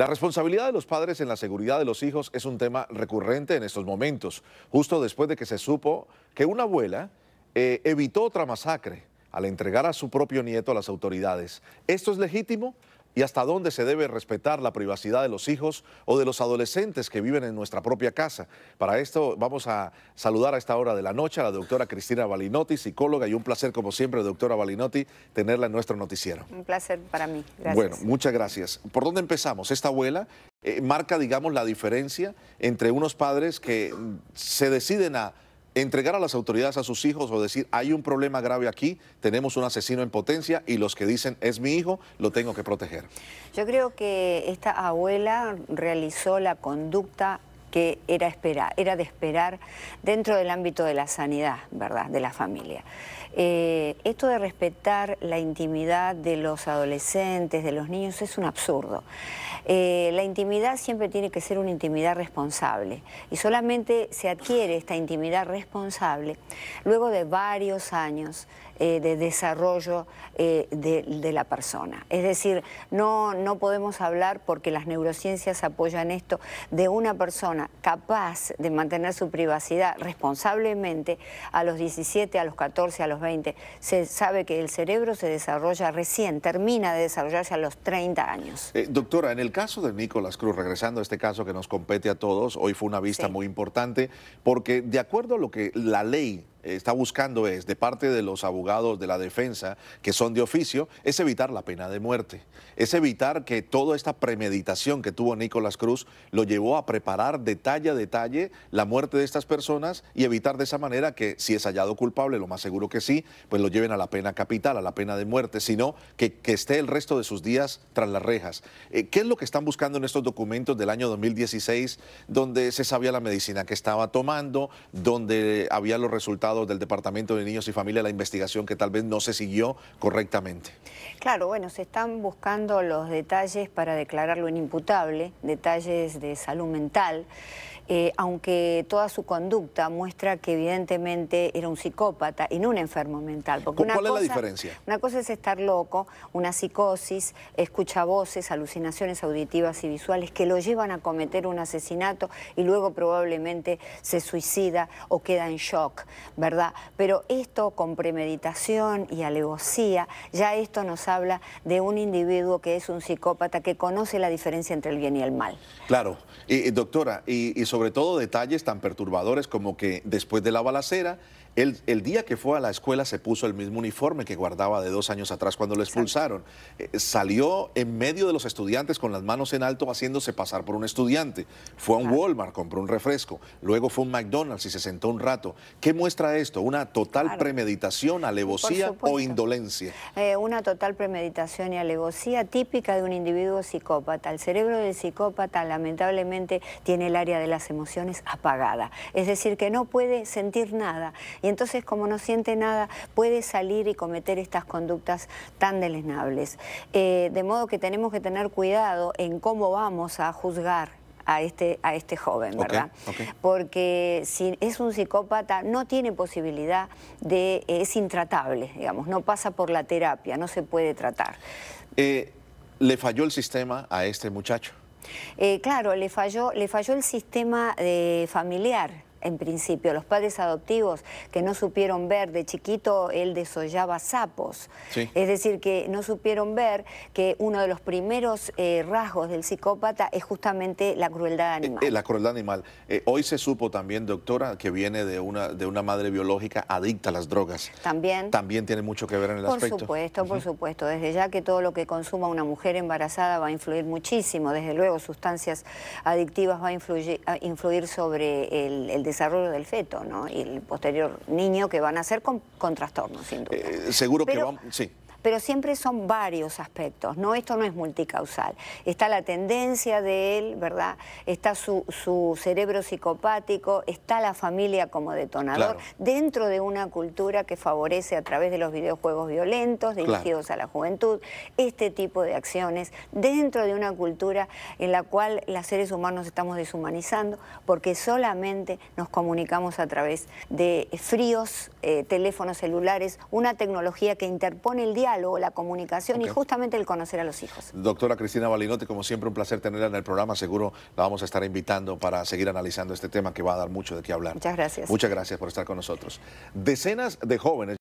La responsabilidad de los padres en la seguridad de los hijos es un tema recurrente en estos momentos, justo después de que se supo que una abuela eh, evitó otra masacre al entregar a su propio nieto a las autoridades. ¿Esto es legítimo? y hasta dónde se debe respetar la privacidad de los hijos o de los adolescentes que viven en nuestra propia casa. Para esto vamos a saludar a esta hora de la noche a la doctora Cristina Balinotti, psicóloga, y un placer como siempre, doctora Balinotti, tenerla en nuestro noticiero. Un placer para mí, gracias. Bueno, muchas gracias. ¿Por dónde empezamos? Esta abuela eh, marca, digamos, la diferencia entre unos padres que se deciden a entregar a las autoridades a sus hijos o decir hay un problema grave aquí, tenemos un asesino en potencia y los que dicen es mi hijo, lo tengo que proteger. Yo creo que esta abuela realizó la conducta que era, esperar, era de esperar dentro del ámbito de la sanidad, ¿verdad?, de la familia. Eh, esto de respetar la intimidad de los adolescentes, de los niños, es un absurdo. Eh, la intimidad siempre tiene que ser una intimidad responsable y solamente se adquiere esta intimidad responsable luego de varios años eh, de desarrollo de, de, la persona. Es decir, no, no podemos hablar, porque las neurociencias apoyan esto, de una persona capaz de mantener su privacidad responsablemente a los 17, a los 14, a los 20, se sabe que el cerebro se desarrolla recién, termina de desarrollarse a los 30 años. Eh, doctora, en el caso de Nicolás Cruz, regresando a este caso que nos compete a todos, hoy fue una vista muy importante, porque de acuerdo a lo que la ley está buscando es, de parte de los abogados de la defensa, que son de oficio, es evitar la pena de muerte, es evitar que toda esta premeditación que tuvo Nicolás Cruz lo llevó a preparar detalle a detalle la muerte de estas personas y evitar de esa manera que si es hallado culpable, lo más seguro que sí, pues lo lleven a la pena capital, a la pena de muerte, sino que, esté el resto de sus días tras las rejas. Eh, ¿Qué es lo que están buscando en estos documentos del año 2016, donde se sabía la medicina que estaba tomando, donde había los resultados? del Departamento de Niños y Familia la investigación que tal vez no se siguió correctamente. Claro, bueno, se están buscando los detalles para declararlo inimputable, detalles de salud mental. Eh, aunque toda su conducta muestra que evidentemente era un psicópata y no un enfermo mental. ¿Cuál es la diferencia? Una cosa es estar loco, una psicosis, escucha voces, alucinaciones auditivas y visuales que lo llevan a cometer un asesinato y luego probablemente se suicida o queda en shock, ¿verdad? Pero esto con premeditación y alevosía, ya esto nos habla de un individuo que es un psicópata que conoce la diferencia entre el bien y el mal. Claro, doctora, y, y sobre sobre todo detalles tan perturbadores como que después de la balacera, el, día que fue a la escuela se puso el mismo uniforme que guardaba de dos años atrás cuando lo expulsaron. Eh, eh, salió en medio de los estudiantes con las manos en alto haciéndose pasar por un estudiante. Fue a un Walmart, compró un refresco. Luego fue a un McDonald's y se sentó un rato. ¿Qué muestra esto? ¿Una total premeditación, alevosía o indolencia? Eh, una total premeditación y alevosía típica de un individuo psicópata. El cerebro del psicópata lamentablemente tiene el área de las emociones apagada. Es decir, que no puede sentir nada y entonces como no siente nada puede salir y cometer estas conductas tan deleznables. Eh, de modo que tenemos que tener cuidado en cómo vamos a juzgar a este, a este joven, ¿verdad? Porque si es un psicópata, no tiene posibilidad de... Eh, es intratable, digamos, no pasa por la terapia, no se puede tratar. Eh, ¿Le falló el sistema a este muchacho? claro, le falló, le falló el sistema familiar, en principio. Los padres adoptivos que no supieron ver, de chiquito él desollaba sapos. Es decir, que no supieron ver que uno de los primeros eh, rasgos del psicópata es justamente la crueldad eh, animal. Eh, la crueldad animal. hoy se supo también, doctora, que viene de una, de una madre biológica adicta a las drogas. También. También tiene mucho que ver en el aspecto. Por supuesto, por supuesto. Desde ya que todo lo que consuma una mujer embarazada va a influir muchísimo. Desde luego, sustancias adictivas va a influir, sobre el, el desarrollo del feto ¿no? y el posterior niño que van a ser con, trastorno, sin duda. Eh, seguro que vamos. Sí pero siempre son varios aspectos, ¿no? Esto no es multicausal. Está la tendencia de él, ¿verdad? Está su, cerebro psicopático, está la familia como detonador, dentro de una cultura que favorece a través de los videojuegos violentos dirigidos a la juventud, este tipo de acciones, dentro de una cultura en la cual los seres humanos estamos deshumanizando, porque solamente nos comunicamos a través de fríos, eh, teléfonos celulares, una tecnología que interpone el diálogo o la comunicación y justamente el conocer a los hijos. Doctora Cristina Balinotti, como siempre un placer tenerla en el programa. Seguro la vamos a estar invitando para seguir analizando este tema que va a dar mucho de qué hablar. Muchas gracias. Muchas gracias por estar con nosotros. Decenas de jóvenes.